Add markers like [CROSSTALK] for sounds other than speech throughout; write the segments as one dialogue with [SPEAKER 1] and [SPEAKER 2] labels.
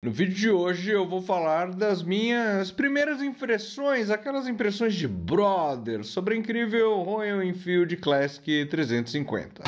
[SPEAKER 1] No vídeo de hoje eu vou falar das minhas primeiras impressões, aquelas impressões de brother, sobre a incrível Royal Enfield Classic 350.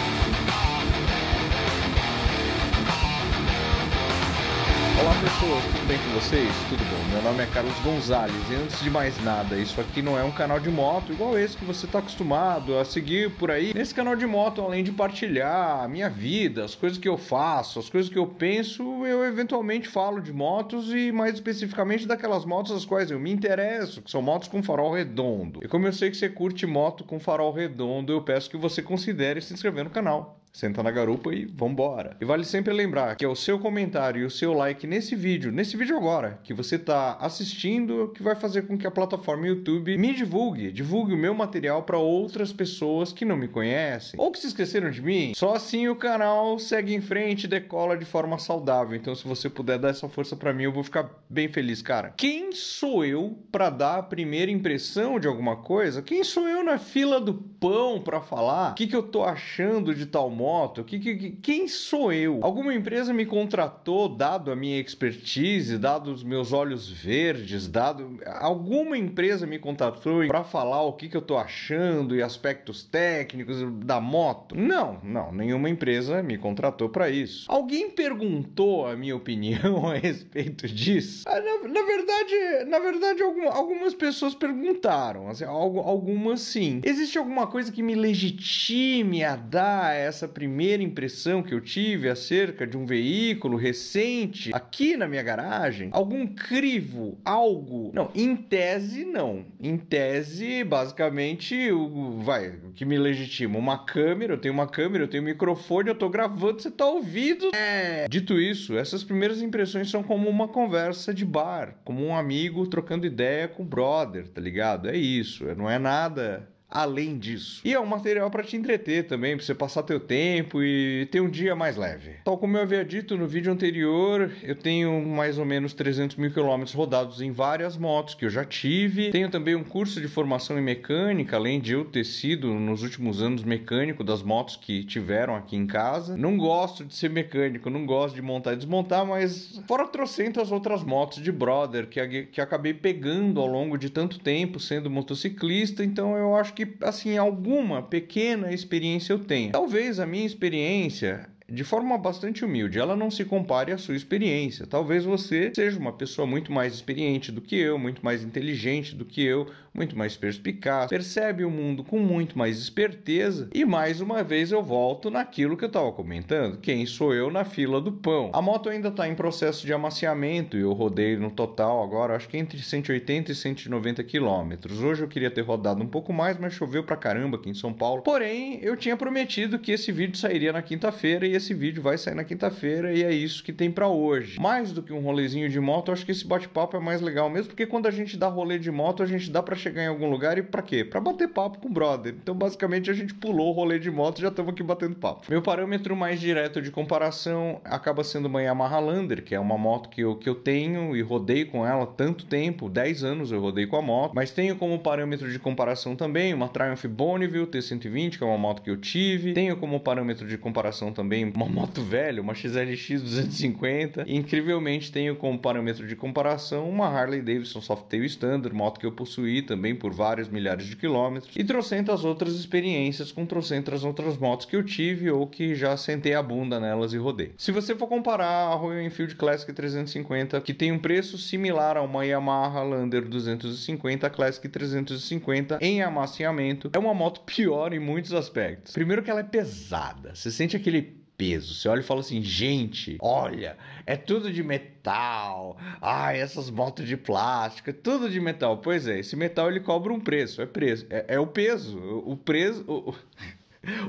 [SPEAKER 1] pessoas, tudo bem com vocês? Tudo bom? Meu nome é Carlos Gonzalez e antes de mais nada, isso aqui não é um canal de moto igual esse que você está acostumado a seguir por aí. Nesse canal de moto, além de partilhar a minha vida, as coisas que eu faço, as coisas que eu penso, eu eventualmente falo de motos e mais especificamente daquelas motos as quais eu me interesso, que são motos com farol redondo. E como eu sei que você curte moto com farol redondo, eu peço que você considere se inscrever no canal. Senta na garupa e vambora. E vale sempre lembrar que é o seu comentário e o seu like nesse vídeo, nesse vídeo agora, que você está assistindo, que vai fazer com que a plataforma YouTube me divulgue, divulgue o meu material para outras pessoas que não me conhecem ou que se esqueceram de mim. Só assim o canal segue em frente e decola de forma saudável. Então, se você puder dar essa força para mim, eu vou ficar bem feliz, cara. Quem sou eu para dar a primeira impressão de alguma coisa? Quem sou eu na fila do pão para falar o que, que eu tô achando de tal moto? Que, que, quem sou eu? Alguma empresa me contratou dado a minha expertise, dado os meus olhos verdes, dado alguma empresa me contratou para falar o que, que eu tô achando e aspectos técnicos da moto? Não, não, nenhuma empresa me contratou para isso. Alguém perguntou a minha opinião [LAUGHS] a respeito disso? Ah, na, na verdade, na verdade algumas pessoas perguntaram, assim, algumas sim. Existe alguma coisa que me legitime a dar essa primeira impressão que eu tive acerca de um veículo recente aqui na minha garagem? Algum crivo? Algo? Não, em tese não. Em tese, basicamente, o, vai, o que me legitima? Uma câmera, eu tenho uma câmera, eu tenho um microfone, eu tô gravando, você tá ouvindo. É. Dito isso, essas primeiras impressões são como uma conversa de bar, como um amigo trocando ideia com o brother, tá ligado? É isso, é, não é nada além disso. E é um material para te entreter também, para você passar teu tempo e ter um dia mais leve. Tal como eu havia dito no vídeo anterior, eu tenho mais ou menos 300 mil quilômetros rodados em várias motos que eu já tive. Tenho também um curso de formação em mecânica, além de eu ter sido nos últimos anos mecânico das motos que tiveram aqui em casa. Não gosto de ser mecânico, não gosto de montar e desmontar, mas fora trocentas outras motos de brother que, que acabei pegando ao longo de tanto tempo sendo motociclista, então eu acho que que assim alguma pequena experiência eu tenha. Talvez a minha experiência de forma bastante humilde, ela não se compare à sua experiência. Talvez você seja uma pessoa muito mais experiente do que eu, muito mais inteligente do que eu, muito mais perspicaz, percebe o mundo com muito mais esperteza e mais uma vez eu volto naquilo que eu estava comentando, quem sou eu na fila do pão. A moto ainda está em processo de amaciamento e eu rodei no total agora acho que entre 180 e 190 quilômetros. Hoje eu queria ter rodado um pouco mais, mas choveu pra caramba aqui em São Paulo. Porém, eu tinha prometido que esse vídeo sairia na quinta-feira e esse vídeo vai sair na quinta-feira e é isso que tem para hoje. Mais do que um rolezinho de moto, acho que esse bate-papo é mais legal mesmo, porque quando a gente dá rolê de moto, a gente dá para chegar em algum lugar e para quê? Para bater papo com o brother. Então, basicamente, a gente pulou o rolê de moto e já estamos aqui batendo papo. Meu parâmetro mais direto de comparação acaba sendo uma Yamaha Lander, que é uma moto que eu, que eu tenho e rodei com ela tanto tempo, 10 anos eu rodei com a moto, mas tenho como parâmetro de comparação também uma Triumph Bonneville T120, que é uma moto que eu tive, tenho como parâmetro de comparação também uma moto velha, uma XLX 250, e, incrivelmente tenho como parâmetro de comparação uma Harley Davidson Softail Standard, moto que eu possuí também por vários milhares de quilômetros, e trocentas outras experiências com trocentas outras motos que eu tive ou que já sentei a bunda nelas e rodei. Se você for comparar a Royal Enfield Classic 350, que tem um preço similar a uma Yamaha Lander 250 Classic 350 em amaciamento, é uma moto pior em muitos aspectos. Primeiro que ela é pesada, você sente aquele peso. Você olha e fala assim, gente, olha, é tudo de metal. Ai, essas motos de plástico, é tudo de metal. Pois é, esse metal ele cobra um preço, é preço, é, é o peso, o preço, o,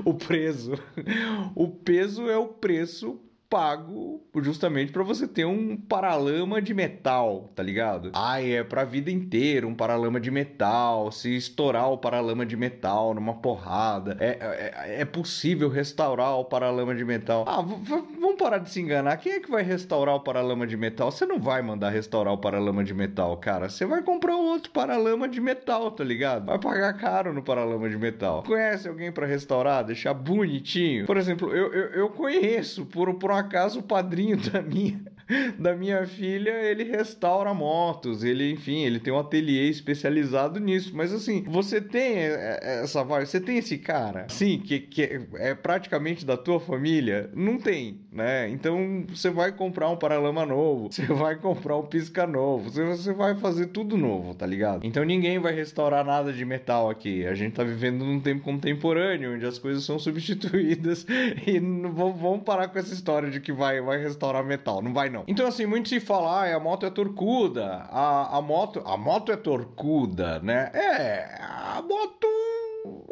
[SPEAKER 1] o preso, [LAUGHS] [LAUGHS] o peso é o preço pago justamente para você ter um paralama de metal, tá ligado? Ah, é pra vida inteira um paralama de metal. Se estourar o paralama de metal numa porrada, é, é, é, é possível restaurar o paralama de metal. Ah, vamos parar de se enganar. Quem é que vai restaurar o paralama de metal? Você não vai mandar restaurar o paralama de metal, cara. Você vai comprar outro paralama de metal, tá ligado? Vai pagar caro no paralama de metal. Conhece alguém para restaurar, deixar bonitinho? Por exemplo, eu, eu, eu conheço por, por uma acaso o padrinho [LAUGHS] da minha da minha filha, ele restaura motos, ele, enfim, ele tem um ateliê especializado nisso. Mas assim, você tem é, é, essa você tem esse cara, sim, que, que é praticamente da tua família? Não tem né? Então você vai comprar um paralama novo, [LAUGHS] você vai comprar um pisca novo, você vai fazer tudo novo, tá ligado? Então ninguém vai restaurar nada de metal aqui. A gente tá vivendo num tempo contemporâneo, onde as coisas são [LAUGHS] substituídas [LAUGHS] e não vão parar com essa história de que vai, vai restaurar metal, não vai não. Então assim, muito se fala, ah, a moto é torcuda, a, a moto, a moto é torcuda, né? É, a moto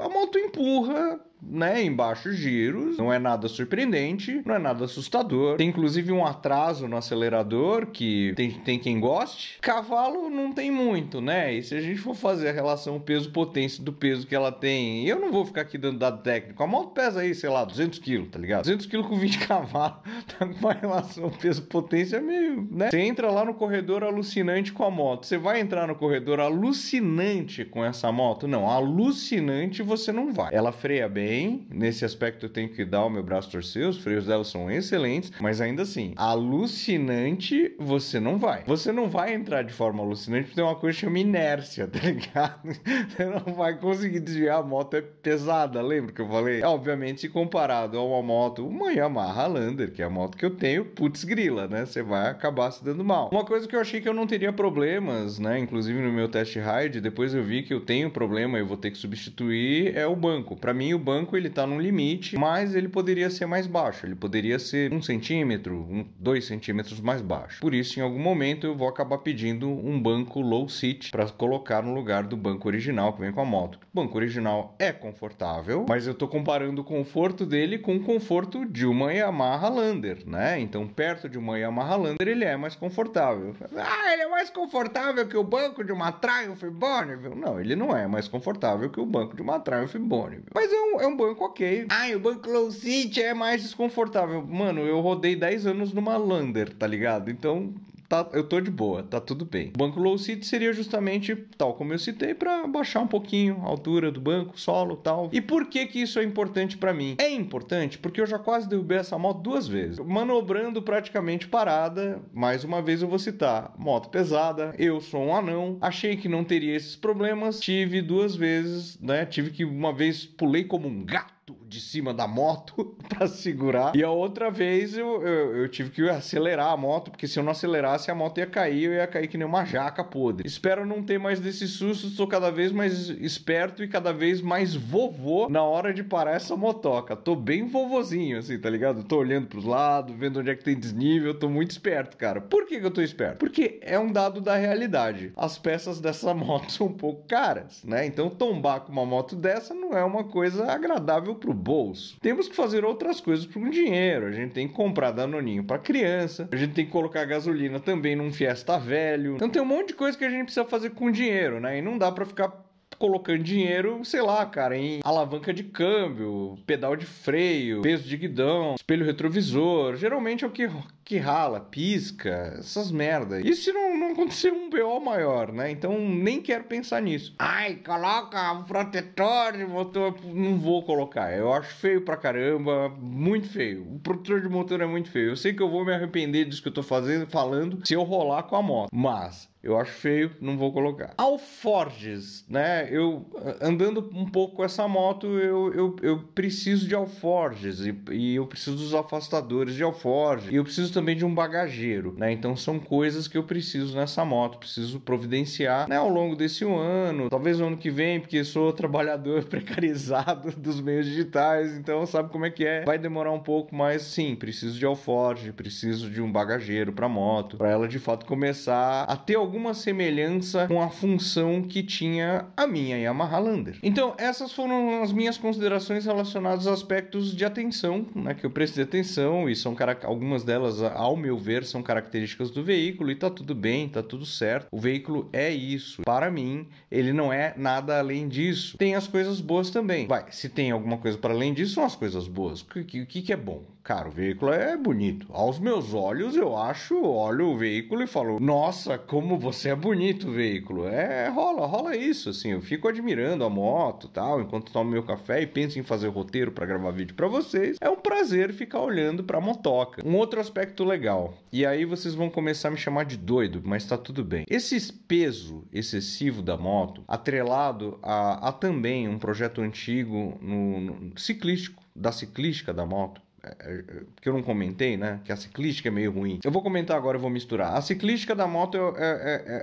[SPEAKER 1] a moto empurra né, em baixos giros, não é nada surpreendente, não é nada assustador. Tem inclusive um atraso no acelerador que tem, tem quem goste. Cavalo não tem muito, né? E se a gente for fazer a relação peso-potência do peso que ela tem, eu não vou ficar aqui dando dado técnico. A moto pesa aí, sei lá, 200 kg, tá ligado? 200 kg com 20 [LAUGHS] cavalos, tá com uma relação peso-potência meio, né? Você entra lá no corredor alucinante com a moto. Você vai entrar no corredor alucinante com essa moto? Não, alucinante você não vai. Ela freia bem bem, nesse aspecto eu tenho que dar o meu braço torcer, os freios dela são excelentes, mas ainda assim, alucinante você não vai. Você não vai entrar de forma alucinante porque tem uma coisa que chama inércia, [LAUGHS] tá ligado? Você não vai conseguir desviar, a moto é pesada, lembra que eu falei? Obviamente, comparado a uma moto, uma Yamaha Lander, que é a moto que eu tenho, putz grila, né? Você vai acabar se dando mal. Uma coisa que eu achei que eu não teria problemas, né? Inclusive no meu teste ride, depois eu vi que eu tenho problema, eu vou ter que substituir, é o banco. Para mim, o banco banco ele está no limite, mas ele poderia ser mais baixo, ele poderia ser um centímetro, um, dois centímetros mais baixo. Por isso, em algum momento, eu vou acabar pedindo um banco low seat para colocar no lugar do banco original que vem com a moto. O banco original é confortável, mas eu estou comparando o conforto dele com o conforto de uma Yamaha Lander, né? Então, perto de uma Yamaha Lander, ele é mais confortável. Ah, ele é mais confortável que o banco de uma Triumph Bonneville? Não, ele não é mais confortável que o banco de uma Triumph Bonneville. Mas é um, é um banco ok. Ah, o banco low seat é mais desconfortável. Mano, eu rodei 10 anos numa Lander, tá ligado? Então, tá, eu tô de boa, tá tudo bem. O banco low seat seria justamente, tal como eu citei, para baixar um pouquinho a altura do banco, solo tal. E por que que isso é importante para mim? É importante porque eu já quase derrubei essa moto duas vezes, manobrando praticamente parada. Mais uma vez eu vou citar, moto pesada, eu sou um anão, achei que não teria esses problemas, tive duas vezes, né? Tive que uma vez pulei como um gato de cima da moto [LAUGHS] para segurar. E a outra vez eu, eu, eu, tive que acelerar a moto, porque se eu não acelerasse a moto ia cair, eu ia cair que nem uma jaca podre. Espero não ter mais desses sustos, sou cada vez mais esperto e cada vez mais vovô na hora de parar essa motoca. Tô bem vovozinho, assim, tá ligado? Tô olhando pros lados, vendo onde é que tem desnível, tô muito esperto, cara. Por que, que eu tô esperto? Porque é um dado da realidade. As peças dessa [LAUGHS] moto são um pouco caras, né? Então tombar com uma moto dessa não é uma coisa agradável pro bolso. Temos que fazer outras coisas com dinheiro. A gente tem que comprar danoninho para criança, a gente tem que colocar gasolina também num Fiesta velho. Então tem um monte de coisa que a gente precisa fazer com dinheiro, né? E não dá para ficar colocando dinheiro, sei lá, cara, em alavanca de câmbio, pedal de freio, peso de guidão, espelho retrovisor. Geralmente é o que, que rala, pisca, essas merdas. E se não não aconteceu um BO maior, né? Então nem quero pensar nisso. Ai, coloca o protetor de motor. Não vou colocar. Eu acho feio pra caramba. Muito feio. O protetor de motor é muito feio. Eu sei que eu vou me arrepender disso que eu tô fazendo, falando, se eu rolar com a moto. Mas eu acho feio, não vou colocar. Alforges, né? Eu andando um pouco com essa moto, eu, eu, eu preciso de alforges e, e, eu preciso dos afastadores de alforge e eu preciso também de um bagageiro, né? Então são coisas que eu preciso nessa moto, preciso providenciar, né? Ao longo desse ano, talvez no ano que vem, porque sou trabalhador [LAUGHS] precarizado dos meios digitais, então sabe como é que é? Vai demorar um pouco, mas sim, preciso de alforge, preciso de um bagageiro para moto, para ela de fato começar a ter alguma semelhança com a função que tinha a minha Yamaha Lander. Então, essas foram as minhas considerações relacionadas a aspectos de atenção, né, que eu prestei atenção e são algumas delas, ao meu ver, são características do veículo e tá tudo bem, tá tudo certo. O veículo é isso. Para mim, ele não é nada além disso. Tem as coisas boas também. Vai, se tem alguma coisa para além disso, são as coisas boas. O que, que, que é bom? Cara, o veículo é bonito. Aos meus olhos, eu acho, olho o veículo e falo: Nossa, como você é bonito, veículo. É, rola, rola isso, assim. Eu fico admirando a moto tal, enquanto tomo meu café e penso em fazer roteiro para gravar vídeo para vocês. É um prazer ficar olhando pra motoca. Um outro aspecto legal, e aí vocês vão começar a me chamar de doido, mas tá tudo bem. Esse peso excessivo da moto, atrelado a, a também um projeto antigo no, no ciclístico, da ciclística da moto, é, é, é, porque eu não comentei, né? Que a ciclística é meio ruim. Eu vou comentar agora, eu vou misturar. A ciclística da moto é,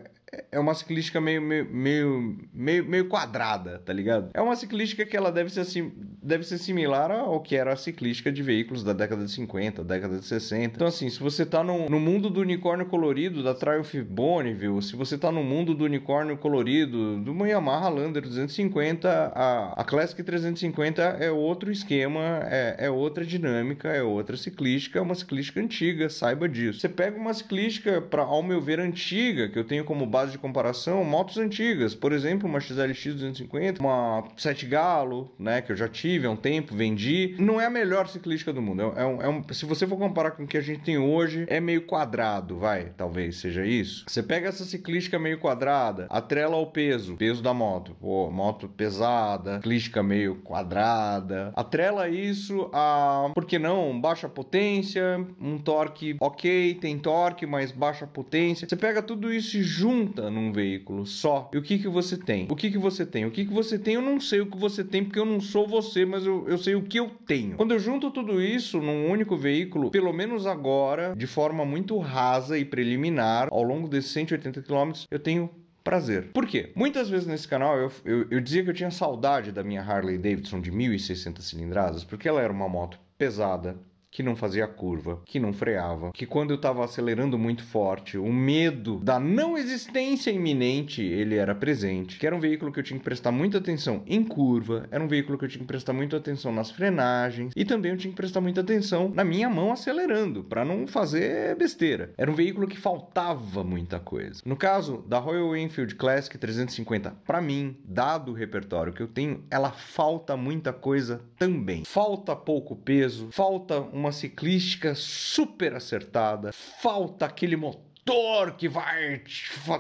[SPEAKER 1] é, é uma ciclística meio, meio, meio, meio, quadrada, tá ligado? É uma ciclística que ela deve ser, assim, deve ser similar ao que era a ciclística de veículos da década de 50, década de 60. Então, assim, se você tá no, no mundo do unicórnio colorido da Triumph Bonneville, se você tá no mundo do unicórnio colorido do Yamaha Lander 250, a, a Classic 350 é outro esquema, é, é outra dinâmica, é outra ciclística, é uma ciclística antiga, saiba disso. Você pega uma ciclística, pra, ao meu ver, antiga, que eu tenho como base de comparação motos antigas, por exemplo, uma XLX 250, uma 7 Galo, né, que eu já tive há um tempo, vendi. Não é a melhor ciclística do mundo. É, é um, é um, se você for comparar com o que a gente tem hoje, é meio quadrado, vai, talvez seja isso. Você pega essa ciclística meio quadrada, atrela ao peso, peso da moto, pô, moto pesada, ciclística meio quadrada, atrela isso a, por que não, baixa potência, um torque ok, tem torque, mas baixa potência. Você pega tudo isso e junta monta num veículo só. E o que, que você tem? O que, que você tem? O que, que você tem? Eu não sei o que você tem, porque eu não sou você, mas eu, eu sei o que eu tenho. Quando eu junto tudo isso num único veículo, pelo menos agora, de forma muito rasa e preliminar, ao longo desses 180 km, eu tenho prazer. Por quê? Muitas vezes nesse canal eu, eu, eu, dizia que eu tinha saudade da minha Harley Davidson de 1.600 cilindradas, porque ela era uma moto pesada, que não fazia curva, que não freava, que quando eu estava acelerando muito forte, o medo da não existência iminente, ele era presente. Que era um veículo que eu tinha que prestar muita atenção em curva, era um veículo que eu tinha que prestar muita atenção nas frenagens e também eu tinha que prestar muita atenção na minha mão acelerando para não fazer besteira. Era um veículo que faltava muita coisa. No caso da Royal Enfield Classic 350, para mim, dado o repertório que eu tenho, ela falta muita coisa também. Falta pouco peso, falta uma uma ciclística super acertada. Falta aquele motor que vai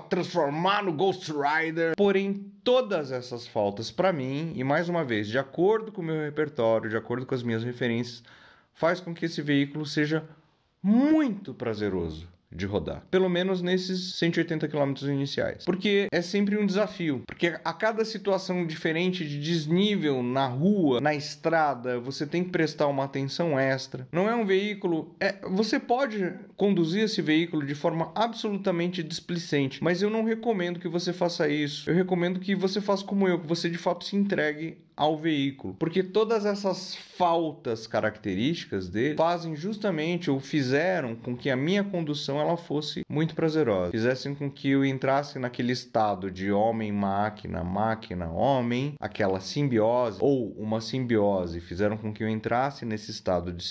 [SPEAKER 1] transformar no Ghost Rider. Porém, todas essas faltas para mim, e mais uma vez, de acordo com o meu repertório, de acordo com as minhas referências, faz com que esse veículo seja muito prazeroso de rodar, pelo menos nesses 180 km iniciais, porque é sempre um desafio, porque a cada situação diferente de desnível na rua, na estrada, você tem que prestar uma atenção extra. Não é um veículo, é, você pode conduzir esse veículo de forma absolutamente displicente, mas eu não recomendo que você faça isso. Eu recomendo que você faça como eu, que você de fato se entregue ao veículo, porque todas essas faltas características dele fazem justamente ou fizeram com que a minha condução ela fosse muito prazerosa, fizessem com que eu entrasse naquele estado de homem máquina, máquina homem, aquela simbiose ou uma simbiose, fizeram com que eu entrasse nesse estado de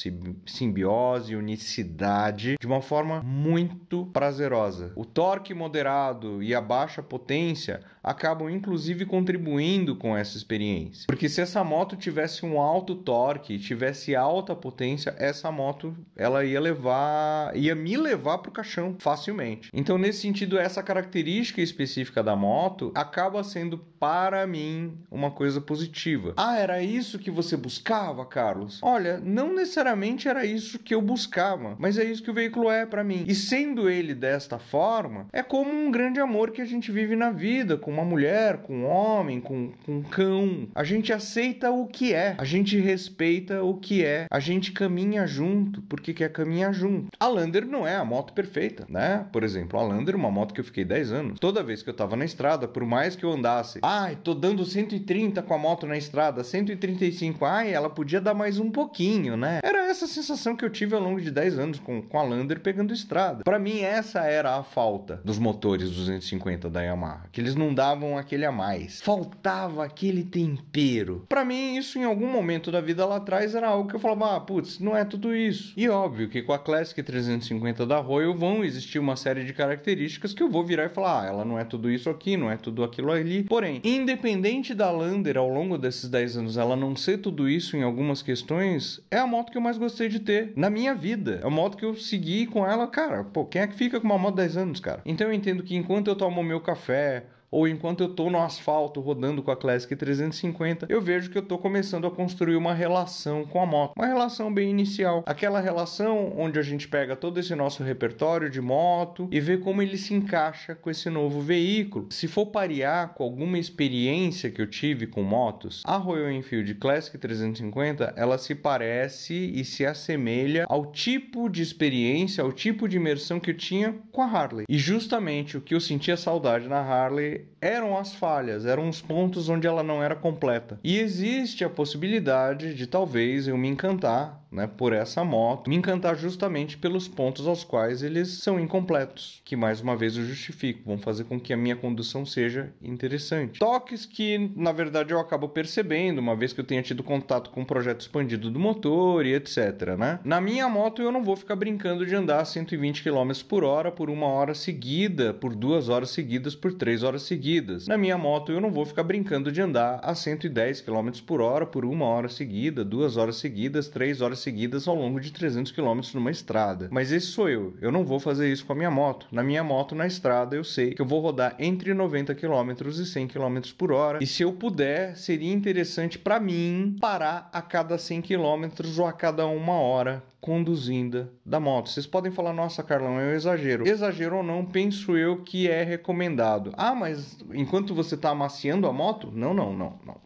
[SPEAKER 1] simbiose, unicidade de uma forma muito prazerosa. O torque moderado e a baixa potência acabam inclusive contribuindo com essa experiência porque se essa moto tivesse um alto torque, tivesse alta potência, essa moto ela ia levar, ia me levar pro caixão facilmente. Então nesse sentido essa característica específica da moto acaba sendo para mim uma coisa positiva. Ah, era isso que você buscava, Carlos? Olha, não necessariamente era isso que eu buscava, mas é isso que o veículo é para mim. E sendo ele desta forma, é como um grande amor que a gente vive na vida, com uma mulher, com um homem, com, com um cão. A gente gente aceita o que é, a gente respeita o que é, a gente caminha junto porque quer caminhar junto. A Lander não é a moto perfeita, né? Por exemplo, a Lander é uma moto que eu fiquei 10 anos. Toda vez que eu tava na estrada, por mais que eu andasse, ai, tô dando 130 com a moto na estrada, 135, ai, ela podia dar mais um pouquinho, né? Era essa sensação que eu tive ao longo de 10 anos com, com a Lander pegando estrada. Para mim, essa era a falta dos motores 250 da Yamaha, que eles não davam aquele a mais. Faltava aquele tempero inteiro. Para mim, isso em algum momento da vida lá atrás era algo que eu falava, ah, putz, não é tudo isso. E óbvio que com a Classic 350 da Royal vão existir uma série de características que eu vou virar e falar, ah, ela não é tudo isso aqui, não é tudo aquilo ali. Porém, independente da Lander ao longo desses 10 anos ela não ser tudo isso em algumas questões, é a moto que eu mais gostei de ter na minha vida. É a moto que eu segui com ela, cara, pô, quem é que fica com uma moto 10 anos, cara? Então eu entendo que enquanto eu tomo meu café, ou enquanto eu estou no asfalto rodando com a Classic 350, eu vejo que eu estou começando a construir uma relação com a moto, uma relação bem inicial, aquela relação onde a gente pega todo esse nosso repertório de moto e vê como ele se encaixa com esse novo veículo. Se for parear com alguma experiência que eu tive com motos, a Royal Enfield Classic 350 ela se parece e se assemelha ao tipo de experiência, ao tipo de imersão que eu tinha com a Harley. E justamente o que eu sentia saudade na Harley eram as falhas, eram os pontos onde ela não era completa. E existe a possibilidade de talvez eu me encantar né, por essa moto, me encantar justamente pelos pontos aos quais eles são incompletos, que mais uma vez eu justifico, vão fazer com que a minha condução seja interessante. Toques que, na verdade, eu acabo percebendo, uma vez que eu tenha tido contato com o projeto expandido do motor e etc. Né? Na minha moto eu não vou ficar brincando de andar a 120 km por hora por uma hora seguida, por duas horas seguidas, por três horas seguidas. Na minha moto eu não vou ficar brincando de andar a 110 km por hora por uma hora seguida, duas horas seguidas, três horas seguidas ao longo de 300 km numa estrada. Mas esse sou eu, eu não vou fazer isso com a minha moto. Na minha moto, na estrada, eu sei que eu vou rodar entre 90 km e 100 km por hora. E se eu puder, seria interessante para mim parar a cada 100 km ou a cada uma hora conduzindo da moto. Vocês podem falar, nossa, Carlão, é um exagero. Exagero ou não, penso eu que é recomendado. Ah, mas enquanto você está amaciando a moto? Não, não, não, não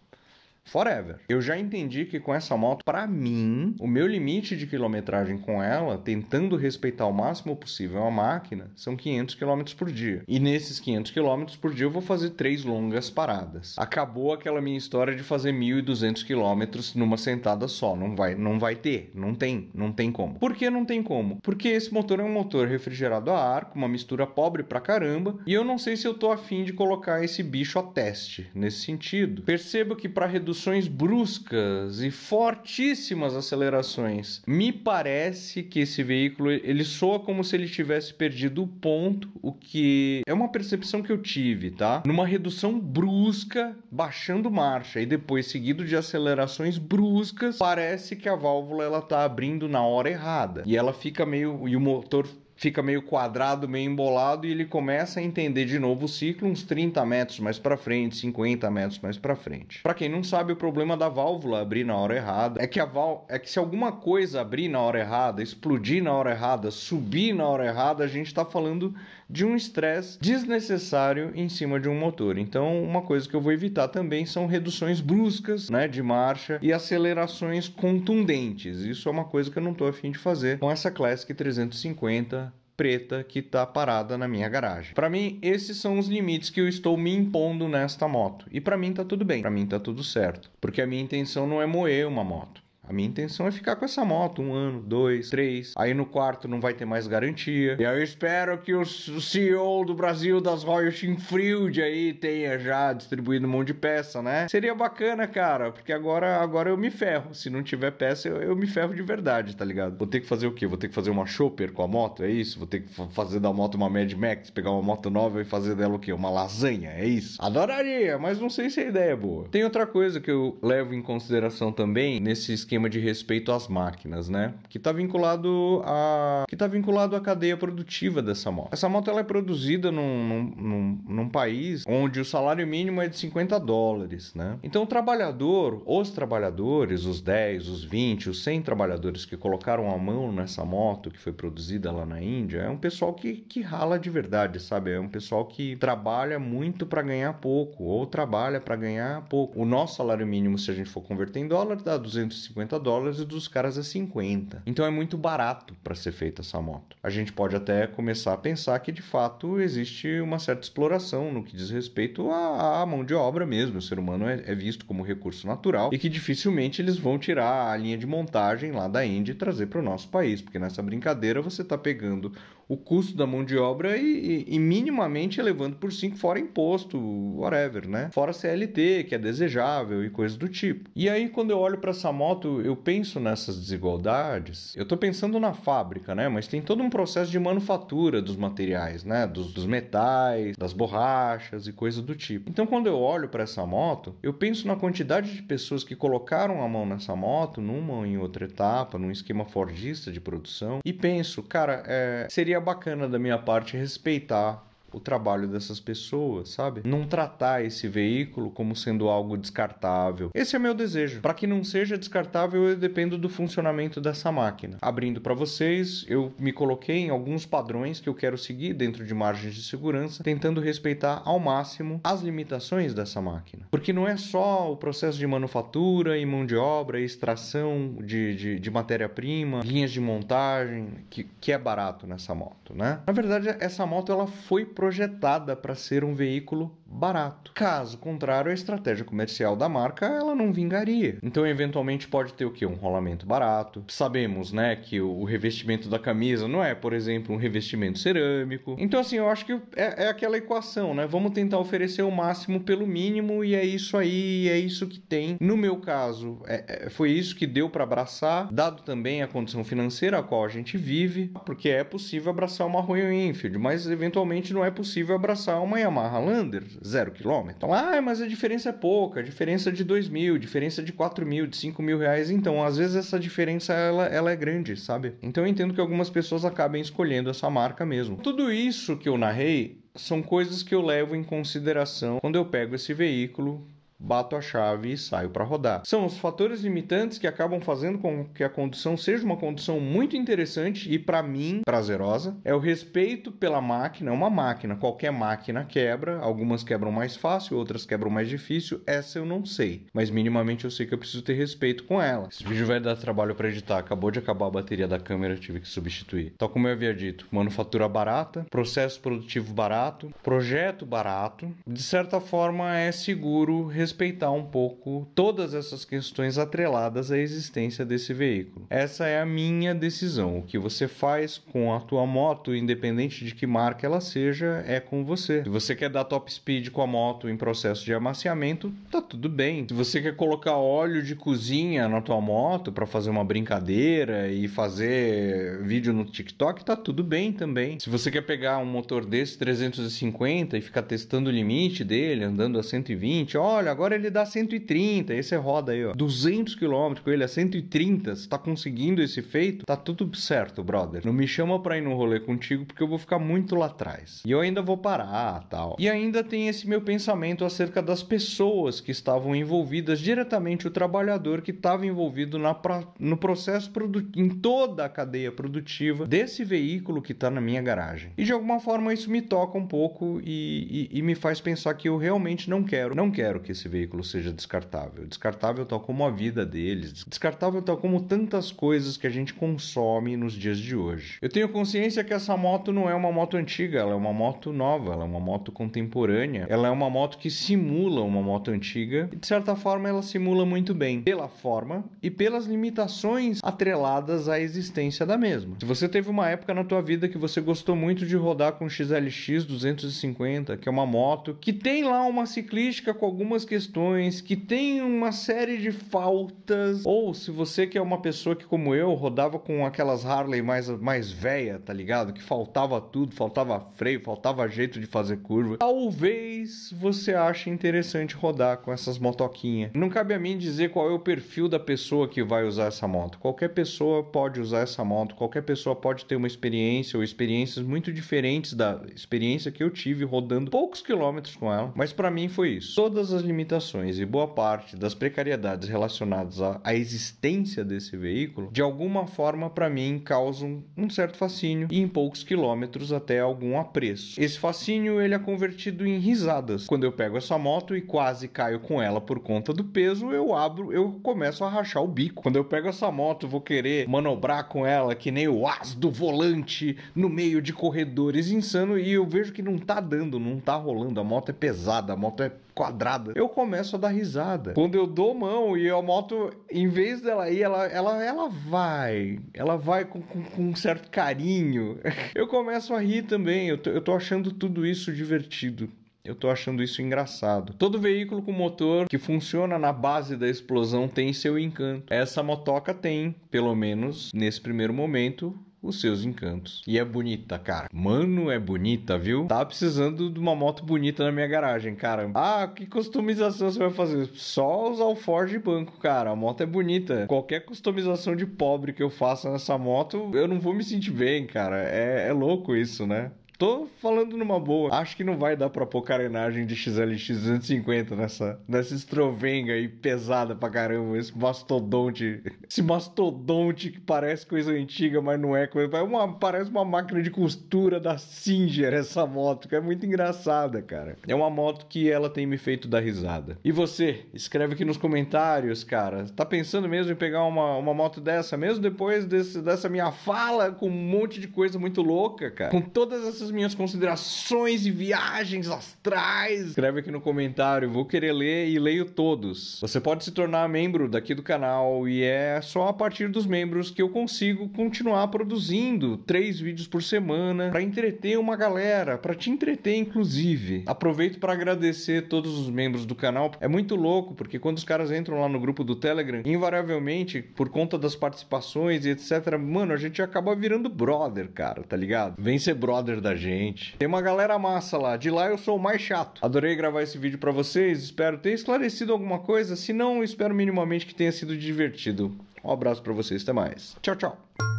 [SPEAKER 1] forever. Eu já entendi que com essa moto, para mim, o meu limite de quilometragem com ela, tentando respeitar o máximo possível a máquina, são 500 km por dia. E nesses 500 km por dia eu vou fazer três longas paradas. Acabou aquela minha história de fazer 1.200 km numa sentada só, não vai, não vai ter, não tem, não tem como. Por que não tem como? Porque esse motor é um motor refrigerado a ar, com uma mistura pobre pra caramba, e eu não sei se eu tô afim de colocar esse bicho a teste nesse sentido. Perceba que para reduzir reduções bruscas e fortíssimas acelerações. Me parece que esse veículo ele soa como se ele tivesse perdido o ponto, o que é uma percepção que eu tive, tá? Numa redução brusca, baixando marcha e depois seguido de acelerações bruscas, parece que a válvula ela tá abrindo na hora errada e ela fica meio e o motor fica meio quadrado, meio embolado e ele começa a entender de novo o ciclo uns 30 metros mais para frente, 50 metros mais para frente. Para quem não sabe, o problema da válvula abrir na hora errada é que a val é que se alguma coisa abrir na hora errada, explodir na hora errada, subir na hora errada, a gente está falando de um estresse desnecessário em cima de um motor. Então, uma coisa que eu vou evitar também são reduções bruscas, né, de marcha e acelerações contundentes. Isso é uma coisa que eu não estou afim de fazer com essa Classic 350 preta que está parada na minha garagem. Para mim, esses são os limites que eu estou me impondo nesta moto. E para mim tá tudo bem, para mim tá tudo certo, porque a minha intenção não é moer uma moto. A minha intenção é ficar com essa moto um ano, dois, três. Aí no quarto não vai ter mais garantia. E eu espero que o CEO do Brasil das Royal Shinfield aí tenha já distribuído um monte de peça, né? Seria bacana, cara, porque agora, agora eu me ferro. Se não tiver peça, eu, eu me ferro de verdade, tá ligado? Vou ter que fazer o quê? Vou ter que fazer uma chopper com a moto? É isso? Vou ter que fazer da moto uma Mad Max, pegar uma moto nova e fazer dela o quê? Uma lasanha? É isso? Adoraria, mas não sei se a ideia é boa. Tem outra coisa que eu levo em consideração também nesse esquema de respeito às máquinas, né? Que está vinculado a que está vinculado à cadeia produtiva dessa moto. Essa moto ela é produzida num, num, num, país onde o salário mínimo é de 50 dólares, né? Então o trabalhador, os trabalhadores, os 10, os 20, os 100 trabalhadores que colocaram a mão nessa moto que foi produzida lá na Índia, é um pessoal que, que rala de verdade, sabe? É um pessoal que trabalha muito para ganhar pouco ou trabalha para ganhar pouco. O nosso salário mínimo, se a gente for converter em dólar, dá 250 50 dólares e dos caras é 50. Então é muito barato para ser feita essa moto. A gente pode até começar a pensar que de fato existe uma certa exploração no que diz respeito à, à mão de obra mesmo. O ser humano é, é, visto como recurso natural e que dificilmente eles vão tirar a linha de montagem lá da Índia e trazer para o nosso país, porque nessa brincadeira você está pegando o custo da mão de obra e, e, e minimamente elevando por 5, fora imposto, whatever, né? Fora CLT, que é desejável e coisas do tipo. E aí, quando eu olho para essa moto, eu penso nessas desigualdades. Eu estou pensando na fábrica, né? Mas tem todo um processo de manufatura dos materiais, né? Dos, dos metais, das borrachas e coisas do tipo. Então, quando eu olho para essa moto, eu penso na quantidade de pessoas que colocaram a mão nessa moto, numa ou em outra etapa, num esquema fordista de produção, e penso, cara, é, seria seria bacana da minha parte respeitar o trabalho dessas pessoas, sabe? Não tratar esse veículo como sendo algo descartável. Esse é meu desejo. Para que não seja descartável, eu dependo do funcionamento dessa máquina. Abrindo para vocês, eu me coloquei em alguns padrões que eu quero seguir dentro de margens de segurança, tentando respeitar ao máximo as limitações dessa máquina. Porque não é só o processo de manufatura e mão de obra, e extração de, de, de matéria-prima, linhas de montagem, que, que é barato nessa moto, né? Na verdade, essa moto ela foi projetada para ser um veículo barato. Caso contrário, a estratégia comercial da marca ela não vingaria. Então, eventualmente pode ter o que um rolamento barato. Sabemos, né, que o revestimento da camisa não é, por exemplo, um revestimento cerâmico. Então, assim, eu acho que é, é aquela equação, né? Vamos tentar oferecer o máximo pelo mínimo e é isso aí, é isso que tem. No meu caso, é, é, foi isso que deu para abraçar, dado também a condição financeira a qual a gente vive, porque é possível abraçar uma Royal Enfield, mas eventualmente não é possível abraçar uma Yamaha Landers zero quilômetro. Então, ah, mas a diferença é pouca, a diferença é de dois mil, diferença é de quatro mil, de cinco mil reais. Então, às vezes essa diferença ela, ela é grande, sabe? Então eu entendo que algumas pessoas acabem escolhendo essa marca mesmo. Tudo isso que eu narrei são coisas que eu levo em consideração quando eu pego esse veículo bato a chave e saio para rodar. São os fatores limitantes que acabam fazendo com que a condução seja uma condução muito interessante e para mim prazerosa. É o respeito pela máquina, é uma máquina, qualquer máquina quebra, algumas quebram mais fácil, outras quebram mais difícil, essa eu não sei, mas minimamente eu sei que eu preciso ter respeito com ela. Esse vídeo vai dar trabalho para editar, acabou de acabar a bateria da câmera, tive que substituir. Tal então, como eu havia dito, manufatura barata, processo produtivo barato, projeto barato, de certa forma é seguro, respeito respeitar um pouco todas essas questões atreladas à existência desse veículo. Essa é a minha decisão. O que você faz com a tua moto, independente de que marca ela seja, é com você. Se você quer dar top speed com a moto em processo de amaciamento, tá tudo bem. Se você quer colocar óleo de cozinha na tua moto para fazer uma brincadeira e fazer vídeo no TikTok, tá tudo bem também. Se você quer pegar um motor desse 350 e ficar testando o limite dele, andando a 120, olha, Agora ele dá 130, esse é roda aí, ó. 200 km com ele a é 130, está tá conseguindo esse feito, tá tudo certo, brother. Não me chama pra ir no rolê contigo porque eu vou ficar muito lá atrás. E eu ainda vou parar, tal. E ainda tem esse meu pensamento acerca das pessoas que estavam envolvidas diretamente o trabalhador que estava envolvido na pro... no processo em toda a cadeia produtiva desse veículo que está na minha garagem. E de alguma forma isso me toca um pouco e, e, e me faz pensar que eu realmente não quero, não quero que esse veículo seja descartável. Descartável tal como a vida deles, descartável tal como tantas coisas que a gente consome nos dias de hoje. Eu tenho consciência que essa moto não é uma moto antiga, ela é uma moto nova, ela é uma moto contemporânea, ela é uma moto que simula uma moto antiga e de certa forma ela simula muito bem pela forma e pelas limitações atreladas à existência da mesma. Se você teve uma época na tua vida que você gostou muito de rodar com XLX 250, que é uma moto que tem lá uma ciclística com algumas questões questões, que tem uma série de faltas. Ou se você que é uma pessoa que, como eu, rodava com aquelas Harley mais, mais véia, tá ligado? Que faltava tudo, faltava freio, faltava jeito de fazer curva. Talvez você ache interessante rodar com essas motoquinhas. Não cabe a mim dizer qual é o perfil da pessoa que vai usar essa moto. Qualquer pessoa pode usar essa moto, qualquer pessoa pode ter uma experiência ou experiências muito diferentes da experiência que eu tive rodando poucos quilômetros com ela, mas para mim foi isso. Todas as limitações limitações e boa parte das precariedades relacionadas à, existência desse veículo, de alguma forma, para mim, causam um certo fascínio e em poucos quilômetros até algum apreço. Esse fascínio ele é convertido em risadas. Quando eu pego essa moto e quase caio com ela por conta do peso, eu abro, eu começo a rachar o bico. Quando eu pego essa moto, vou querer manobrar com ela que nem o as do volante no meio de corredores insano e eu vejo que não tá dando, não tá rolando. A moto é pesada, a moto é quadrada. Eu começo a dar risada. Quando eu dou mão e a moto, em vez dela ir, ela, ela, ela vai. Ela vai com, com, com um certo carinho. [LAUGHS] Eu começo a rir também. Eu tô, eu tô achando tudo isso divertido. Eu tô achando isso engraçado. Todo veículo com motor que funciona na base da explosão tem seu encanto. Essa motoca tem, pelo menos nesse primeiro momento, os seus encantos. E é bonita, cara. Mano, é bonita, viu? Tá precisando de uma moto bonita na minha garagem, cara. Ah, que customização você vai fazer? Só usar o Ford banco, cara. A moto é bonita. Qualquer customização de pobre que eu faça nessa moto, eu não vou me sentir bem, cara. É, é louco isso, né? Tô falando numa boa. Acho que não vai dar pra pôr carenagem de XLX 250 nessa, nessa estrovenga aí pesada pra caramba. Esse mastodonte. Esse mastodonte que parece coisa antiga, mas não é coisa. É uma, parece uma máquina de costura da Singer, essa moto, que é muito engraçada, cara. É uma moto que ela tem me feito dar risada. E você? Escreve aqui nos comentários, cara. Tá pensando mesmo em pegar uma, uma moto dessa, mesmo depois desse, dessa minha fala com um monte de coisa muito louca, cara? Com todas essas as minhas considerações e viagens astrais. Escreve aqui no comentário, vou querer ler e leio todos. Você pode se tornar membro daqui do canal e é só a partir dos membros que eu consigo continuar produzindo três vídeos por semana para entreter uma galera, para te entreter inclusive. Aproveito para agradecer todos os membros do canal. É muito louco porque quando os caras entram lá no grupo do Telegram, invariavelmente por conta das participações e etc, mano, a gente acaba virando brother, cara, tá ligado? Vem ser brother da gente. Tem uma galera massa lá, de lá eu sou o mais chato. Adorei gravar esse vídeo para vocês, espero ter esclarecido alguma coisa, se não, espero minimamente que tenha sido divertido. Um abraço para vocês, até mais. Tchau, tchau.